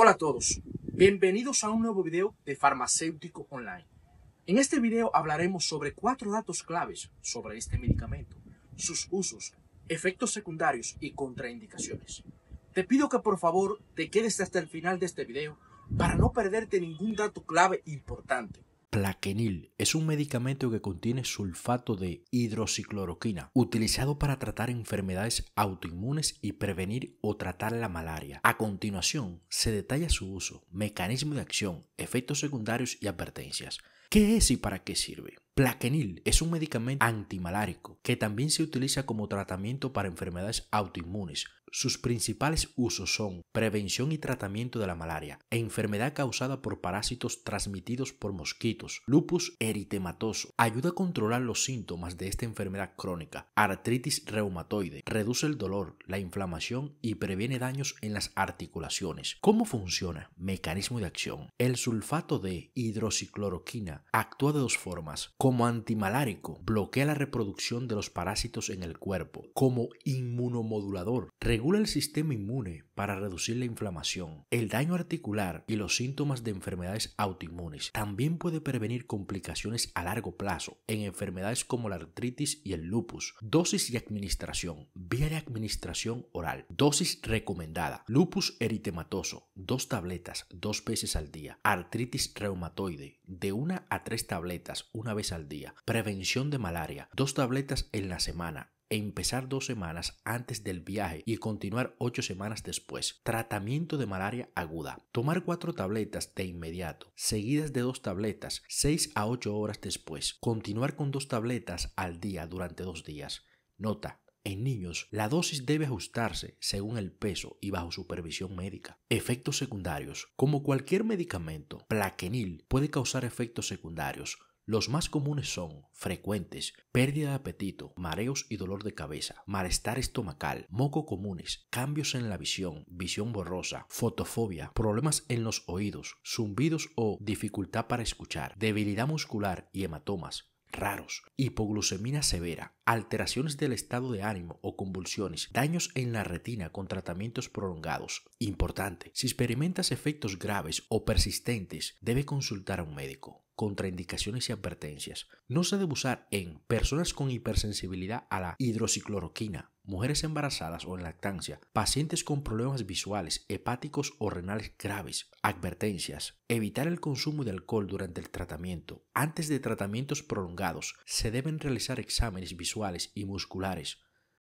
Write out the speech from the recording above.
Hola a todos, bienvenidos a un nuevo video de Farmacéutico Online. En este video hablaremos sobre cuatro datos claves sobre este medicamento, sus usos, efectos secundarios y contraindicaciones. Te pido que por favor te quedes hasta el final de este video para no perderte ningún dato clave importante plaquenil es un medicamento que contiene sulfato de hidroxicloroquina, utilizado para tratar enfermedades autoinmunes y prevenir o tratar la malaria. A continuación, se detalla su uso, mecanismo de acción, efectos secundarios y advertencias. ¿Qué es y para qué sirve? Plaquenil es un medicamento antimalárico que también se utiliza como tratamiento para enfermedades autoinmunes, sus principales usos son prevención y tratamiento de la malaria, enfermedad causada por parásitos transmitidos por mosquitos, lupus eritematoso, ayuda a controlar los síntomas de esta enfermedad crónica, artritis reumatoide, reduce el dolor, la inflamación y previene daños en las articulaciones. ¿Cómo funciona? Mecanismo de acción. El sulfato de hidroxicloroquina actúa de dos formas, como antimalárico, bloquea la reproducción de los parásitos en el cuerpo, como inmunomodulador, Regula el sistema inmune para reducir la inflamación, el daño articular y los síntomas de enfermedades autoinmunes. También puede prevenir complicaciones a largo plazo en enfermedades como la artritis y el lupus. Dosis y administración. Vía de administración oral. Dosis recomendada. Lupus eritematoso. Dos tabletas, dos veces al día. Artritis reumatoide. De una a tres tabletas, una vez al día. Prevención de malaria. Dos tabletas en la semana e empezar dos semanas antes del viaje y continuar ocho semanas después. Tratamiento de malaria aguda. Tomar cuatro tabletas de inmediato, seguidas de dos tabletas, seis a ocho horas después. Continuar con dos tabletas al día durante dos días. Nota, en niños, la dosis debe ajustarse según el peso y bajo supervisión médica. Efectos secundarios. Como cualquier medicamento, plaquenil puede causar efectos secundarios los más comunes son frecuentes, pérdida de apetito, mareos y dolor de cabeza, malestar estomacal, moco comunes, cambios en la visión, visión borrosa, fotofobia, problemas en los oídos, zumbidos o dificultad para escuchar, debilidad muscular y hematomas, raros, hipoglucemia severa, alteraciones del estado de ánimo o convulsiones, daños en la retina con tratamientos prolongados. Importante, si experimentas efectos graves o persistentes, debe consultar a un médico contraindicaciones y advertencias. No se debe usar en personas con hipersensibilidad a la hidroxicloroquina, mujeres embarazadas o en lactancia, pacientes con problemas visuales, hepáticos o renales graves. Advertencias. Evitar el consumo de alcohol durante el tratamiento. Antes de tratamientos prolongados, se deben realizar exámenes visuales y musculares